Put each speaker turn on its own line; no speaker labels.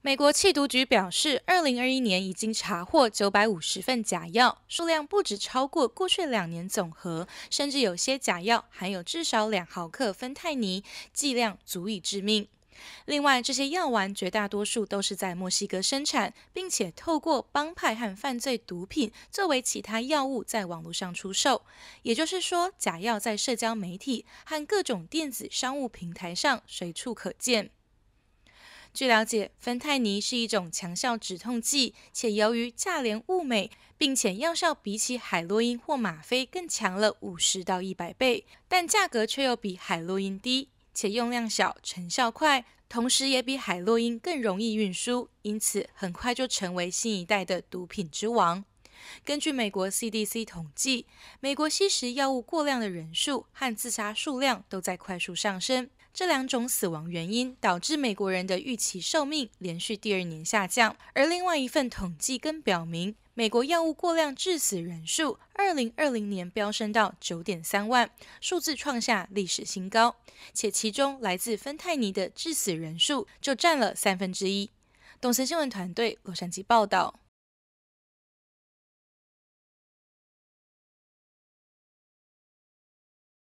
美国缉毒局表示，二零二一年已经查获九百五十份假药，数量不止超过过去两年总和，甚至有些假药含有至少两毫克芬太尼，剂量足以致命。另外，这些药丸绝大多数都是在墨西哥生产，并且透过帮派和犯罪毒品作为其他药物在网络上出售。也就是说，假药在社交媒体和各种电子商务平台上随处可见。据了解，芬太尼是一种强效止痛剂，且由于价廉物美，并且药效比起海洛因或吗啡更强了五十到一百倍，但价格却又比海洛因低，且用量小、成效快，同时也比海洛因更容易运输，因此很快就成为新一代的毒品之王。根据美国 CDC 统计，美国吸食药物过量的人数和自杀数量都在快速上升，这两种死亡原因导致美国人的预期寿命连续第二年下降。而另外一份统计更表明，美国药物过量致死人数2020年飙升到9.3万，数字创下历史新高，且其中来自芬太尼的致死人数就占了三分之一。董森新闻团队洛杉矶报道。